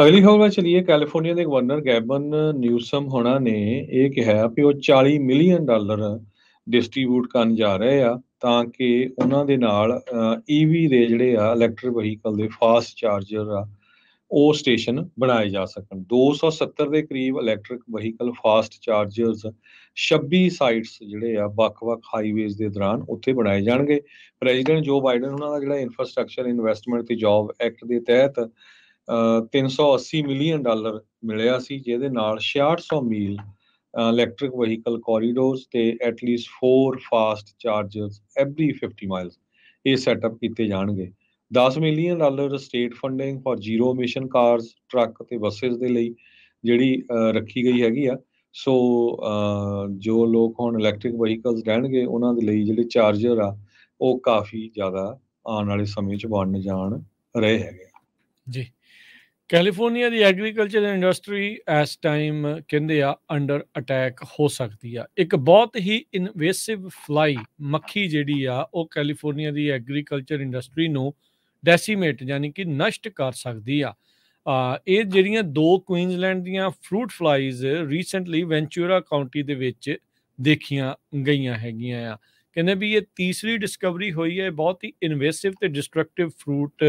ਅਗਲੀ ਖਬਰ ਵਿੱਚ ਚਲੀਏ ਕੈਲੀਫੋਰਨੀਆ ਦੇ ਗਵਰਨਰ ਗੈਬਨ ਨਿਊਸਮ ਹੋਣਾ ਨੇ ਇਹ ਕਿਹਾ ਕਿ ਉਹ 40 ਮਿਲੀਅਨ ਡਾਲਰ ਡਿਸਟ੍ਰੀਬਿਊਟ ਕਰਨ ਜਾ ਰਹੇ ਆ ਤਾਂ ਕਿ ਉਹਨਾਂ ਦੇ ਨਾਲ ਈਵੀ e ਦੇ ਜਿਹੜੇ ਆ ਇਲੈਕਟ੍ਰਿਕ ਵਹੀਕਲ ਦੇ ਫਾਸਟ ਚਾਰਜਰ ਆ ਉਹ ਸਟੇਸ਼ਨ ਬਣਾਏ ਜਾ ਸਕਣ 270 ਦੇ ਕਰੀਬ electric vehicle fast chargers 26 sites ਜਿਹੜੇ ਆ ਵੱਖ-ਵੱਖ ਹਾਈਵੇਜ਼ ਦੇ ਦੌਰਾਨ ਉੱਥੇ ਬਣਾਏ ਜਾਣਗੇ ਪ੍ਰੈਜ਼ੀਡੈਂਟ ਜੋ ਬਾਈਡਨ ਉਹਨਾਂ ਦਾ ਜਿਹੜਾ ਇਨਫਰਾਸਟ੍ਰਕਚਰ ਇਨਵੈਸਟਮੈਂਟ ਤੇ ਜੌਬ ਐਕਟ ਦੇ ਤਹਿਤ 380 ਮਿਲੀਅਨ ਡਾਲਰ ਮਿਲਿਆ ਸੀ ਜਿਹਦੇ ਨਾਲ 6600 ਮੀਲ ਇਲੈਕਟ੍ਰਿਕ ਵਹੀਕਲ ਕੋਰੀਡੋਰਸ ਤੇ at least 4 fast chargers every 50 miles ਇਹ ਸੈਟਅਪ ਕੀਤੇ ਜਾਣਗੇ 10 million dollar state funding for zero mission cars truck ਤੇ ਬੱਸਸ ਦੇ ਲਈ ਜਿਹੜੀ ਰੱਖੀ ਗਈ ਹੈਗੀ ਆ ਸੋ ਜੋ ਲੋਕ ਹੁਣ ਇਲੈਕਟ੍ਰਿਕ ਵਹੀਕਲਸ ਰਹਿਣਗੇ ਉਹਨਾਂ ਦੇ ਲਈ ਜਿਹੜੇ ਚਾਰਜਰ ਆ ਉਹ ਕਾਫੀ ਜ਼ਿਆਦਾ ਆਉਣ ਵਾਲੇ ਸਮੇਂ 'ਚ ਬਣਨ ਜਾਣ ਰਹੇ ਹੈਗੇ ਜੀ ਕੈਲੀਫੋਰਨੀਆ ਦੀ ਐਗਰੀਕਲਚਰ ਇੰਡਸਟਰੀ ਇਸ ਟਾਈਮ ਕਹਿੰਦੇ ਆ ਅੰਡਰ ਅਟੈਕ ਹੋ ਸਕਦੀ ਆ ਇੱਕ ਬਹੁਤ ਹੀ ਇਨਵੇਸਿਵ ਫਲਾਈ ਮੱਖੀ ਜਿਹੜੀ ਆ ਉਹ ਕੈਲੀਫੋਰਨੀਆ ਦੀ ਐਗਰੀਕਲਚਰ ਇੰਡਸਟਰੀ ਨੂੰ ਡੈਸੀਮੇਟ ਯਾਨੀ ਕਿ ਨਸ਼ਟ ਕਰ ਸਕਦੀ ਆ ਇਹ ਜਿਹੜੀਆਂ ਦੋ ਕੁਈਨਜ਼ਲੈਂਡ ਦੀਆਂ fruit flies recently Ventura county ਦੇ ਵਿੱਚ ਦੇਖੀਆਂ ਗਈਆਂ ਹੈਗੀਆਂ ਆ ਕਹਿੰਦੇ ਵੀ ਇਹ ਤੀਸਰੀ ਡਿਸਕਵਰੀ ਹੋਈ ਹੈ ਬਹੁਤ ਹੀ ਇਨਵੇਸਿਵ ਤੇ ਡਿਸਟਰਕਟਿਵ ਫਰੂਟ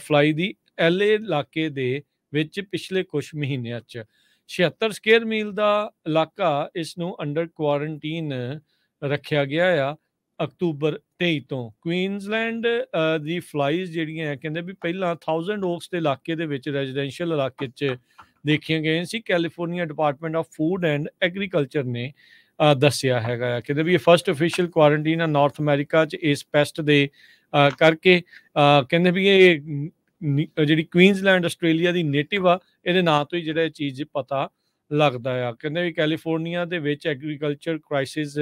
ਫਲਾਈ ਦੀ ਐਲਏ ਇਲਾਕੇ ਦੇ ਵਿੱਚ ਪਿਛਲੇ ਕੁਝ ਮਹੀਨਿਆਂ 'ਚ 76 ਸਕੁਅਰ ਮੀਲ ਦਾ ਇਲਾਕਾ ਇਸ ਨੂੰ ਅੰਡਰ ਕੁਆਰੰਟਾਈਨ ਰੱਖਿਆ ਗਿਆ ਆ ਅਕਤੂਬਰ 23 ਤੋਂ ਕੁਈਨਜ਼ਲੈਂਡ ਦੀ ਫਲਾਈਜ਼ ਜਿਹੜੀਆਂ ਆ ਕਹਿੰਦੇ ਵੀ ਪਹਿਲਾਂ 1000 ਓਕਸ ਦੇ ਇਲਾਕੇ ਦੇ ਵਿੱਚ ਰੈਜ਼ੀਡੈਂਸ਼ੀਅਲ ਇਲਾਕੇ 'ਚ ਦੇਖੀਆਂ ਗਈਆਂ ਸੀ California department of food and agriculture ਨੇ ਦੱਸਿਆ ਹੈਗਾ ਕਹਿੰਦੇ ਵੀ ਇਹ ਫਰਸਟ ਅਫੀਸ਼ੀਅਲ ਕੁਆਰੰਟਾਈਨ ਆ ਨਾਰਥ ਅਮਰੀਕਾ 'ਚ ਇਸ ਪੈਸਟ ਦੇ ਕਰਕੇ ਕਹਿੰਦੇ ਵੀ ਇਹ ਜਿਹੜੀ ਕੁਈਨਜ਼ਲੈਂਡ ਆਸਟ੍ਰੇਲੀਆ ਦੀ ਨੇਟਿਵ ਆ ਇਹਦੇ ਨਾਂ ਤੋਂ ਹੀ ਜਿਹੜਾ ਇਹ ਚੀਜ਼ ਪਤਾ ਲੱਗਦਾ ਆ ਕਹਿੰਦੇ ਵੀ ਕੈਲੀਫੋਰਨੀਆ ਦੇ ਵਿੱਚ ਐਗਰੀਕਲਚਰ ਕ੍ਰਾਈਸਿਸ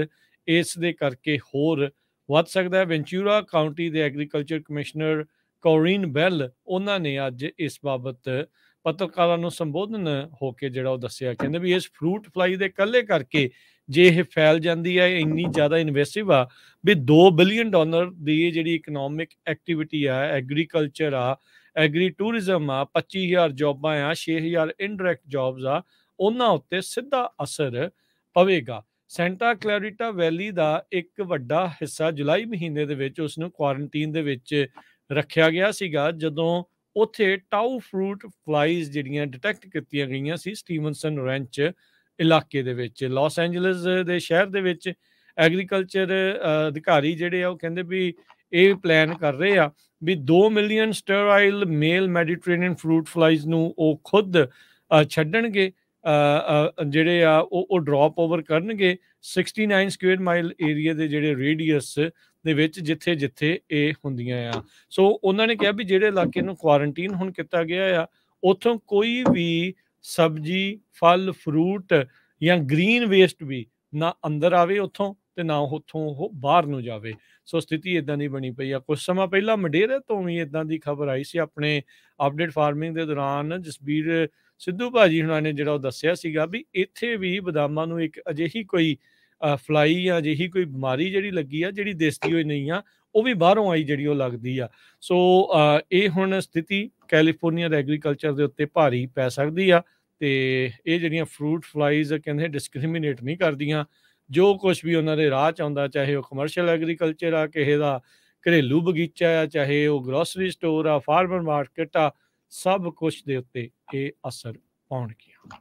ਇਸ ਦੇ ਕਰਕੇ ਹੋਰ ਵੱਧ ਸਕਦਾ ਹੈ ਵੈਂਚੂਰਾ ਕਾਉਂਟੀ ਦੇ ਐਗਰੀਕਲਚਰ ਕਮਿਸ਼ਨਰ ਕੋਰੀਨ ਬੈਲ ਉਹਨਾਂ ਨੇ ਅੱਜ ਇਸ ਬਾਬਤ ਪੱਤਰਕਾਰਾਂ ਨੂੰ ਸੰਬੋਧਨ ਹੋ ਕੇ ਜਿਹੜਾ ਉਹ ਦੱਸਿਆ ਕਹਿੰਦੇ ਵੀ ਇਸ ਫਰੂਟ ਫਲਾਈ ਦੇ ਕੱਲੇ ਕਰਕੇ ਜੇ ਇਹ ਫੈਲ ਜਾਂਦੀ ਹੈ ਇੰਨੀ ਜ਼ਿਆਦਾ ਇਨਵੈਸਿਵ ਆ ਵੀ 2 ਬਿਲੀਅਨ ਡਾਲਰ ਦੀ ਜਿਹੜੀ ਇਕਨੋਮਿਕ ਐਕਟੀਵਿਟੀ ਆ ਐਗਰੀਕਲਚਰ ਆ ਐਗਰੀ ਟੂਰਿਜ਼ਮ ਆ 25000 ਜੌਬਾਂ ਆ 6000 ਇਨਡਾਇਰੈਕਟ ਜੌਬਸ ਆ ਉਹਨਾਂ ਉੱਤੇ ਸਿੱਧਾ ਅਸਰ ਪਵੇਗਾ ਸੈਂਟਾ ਕਲੈਰਿਟਾ ਵੈਲੀ ਦਾ ਇੱਕ ਵੱਡਾ ਹਿੱਸਾ ਜੁਲਾਈ ਮਹੀਨੇ ਦੇ ਵਿੱਚ ਉਸ ਨੂੰ ਕੁਆਰੰਟਾਈਨ ਦੇ ਵਿੱਚ ਰੱਖਿਆ ਗਿਆ ਸੀਗਾ ਜਦੋਂ ਉੱਥੇ ਟਾਊ ਫਰੂਟ ਫਲਾਈਜ਼ ਜਿਹੜੀਆਂ ਡਿਟੈਕਟ ਕੀਤੀਆਂ ਗਈਆਂ ਸੀ ਸਟੀਵਨਸਨ ਰੈਂਚ ਇਲਾਕੇ ਦੇ ਵਿੱਚ ਲਾਸ ਐਂਜਲਸ ਦੇ ਸ਼ਹਿਰ ਦੇ ਵਿੱਚ ਐਗਰੀਕਲਚਰ ਅਧਿਕਾਰੀ ਜਿਹੜੇ ਆ ਉਹ ਕਹਿੰਦੇ ਵੀ ਇਹ ਪਲਾਨ ਕਰ ਰਹੇ ਆ ਵੀ 2 million sterile male Mediterranean fruit flies ਨੂੰ ਉਹ ਖੁਦ ਛੱਡਣਗੇ ਜਿਹੜੇ ਆ ਉਹ ਉਹ ਡ੍ਰੌਪ ਓਵਰ ਕਰਨਗੇ 69 ਸਕੁਅਰ ਮਾਈਲ ਏਰੀਆ ਦੇ ਜਿਹੜੇ ਰੇਡੀਅਸ ਦੇ ਵਿੱਚ ਜਿੱਥੇ ਜਿੱਥੇ ਇਹ ਹੁੰਦੀਆਂ ਆ ਸੋ ਉਹਨਾਂ ਨੇ ਕਿਹਾ ਵੀ ਜਿਹੜੇ ਇਲਾਕੇ ਨੂੰ ਕੁਆਰੰਟਾਈਨ ਹੁਣ ਕੀਤਾ ਗਿਆ ਆ ਉਥੋਂ ਕੋਈ ਵੀ ਸਬਜੀ ਫਲ ਫਰੂਟ ਜਾਂ ਗ੍ਰੀਨ ਵੇਸਟ ਵੀ ਨਾ ਅੰਦਰ ਆਵੇ ਉਥੋਂ ਤੇ ਨਾ ਉੱਥੋਂ ਬਾਹਰ ਨੂੰ ਜਾਵੇ ਸੋ ਸਥਿਤੀ ਇਦਾਂ ਦੀ ਬਣੀ ਪਈ ਆ ਕੁਝ ਸਮਾਂ ਪਹਿਲਾਂ ਮਡੇਰੇ ਤੋਂ ਵੀ ਇਦਾਂ ਦੀ ਖਬਰ ਆਈ ਸੀ ਆਪਣੇ ਅਪਡੇਟ ਫਾਰਮਿੰਗ ਦੇ ਦੌਰਾਨ ਜਸਬੀਰ ਸਿੱਧੂ ਭਾਜੀ ਹੁਣਾਂ ਨੇ ਜਿਹੜਾ ਉਹ ਦੱਸਿਆ ਸੀਗਾ ਵੀ ਇੱਥੇ ਵੀ ਬਦਾਮਾਂ ਨੂੰ ਇੱਕ ਅਜਿਹੀ ਕੋਈ ਫਲਾਈ ਜਾਂ ਅਜਿਹੀ ਕੋਈ ਬਿਮਾਰੀ ਜਿਹੜੀ ਲੱਗੀ ਆ ਜਿਹੜੀ ਦੇਸਤੀ ਹੋਈ ਨਹੀਂ ਆ ਉਹ ਵੀ ਬਾਹਰੋਂ ਆਈ ਜਿਹੜੀ ਉਹ ਲੱਗਦੀ ਆ ਸੋ ਇਹ ਹੁਣ ਸਥਿਤੀ ਕੈਲੀਫੋਰਨੀਆ ਦੇ ਐਗਰੀਕਲਚਰ ਦੇ ਉੱਤੇ ਭਾਰੀ ਪੈ ਸਕਦੀ ਆ ਤੇ ਇਹ ਜਿਹੜੀਆਂ ਫਰੂਟ ਫਲਾਈਜ਼ ਕਹਿੰਦੇ ਡਿਸਕ੍ਰਿਮੀਨੇਟ ਨਹੀਂ ਕਰਦੀਆਂ ਜੋ ਕੁਝ ਵੀ ਉਹਨਾਂ ਦੇ ਰਾਹ ਚ ਆਉਂਦਾ ਚਾਹੇ ਉਹ ਕਮਰਸ਼ੀਅਲ ਐਗਰੀਕਲਚਰ ਆ ਕਿਸੇ ਦਾ ਘਰੇਲੂ ਬਗੀਚਾ ਆ ਚਾਹੇ ਉਹ ਗਰੋਸਰੀ ਸਟੋਰ ਆ ਫਾਰਮਰ ਮਾਰਕੀਟ ਆ ਸਭ ਕੁਝ ਦੇ ਉੱਤੇ ਇਹ ਅਸਰ ਪਾਉਣ ਗਿਆ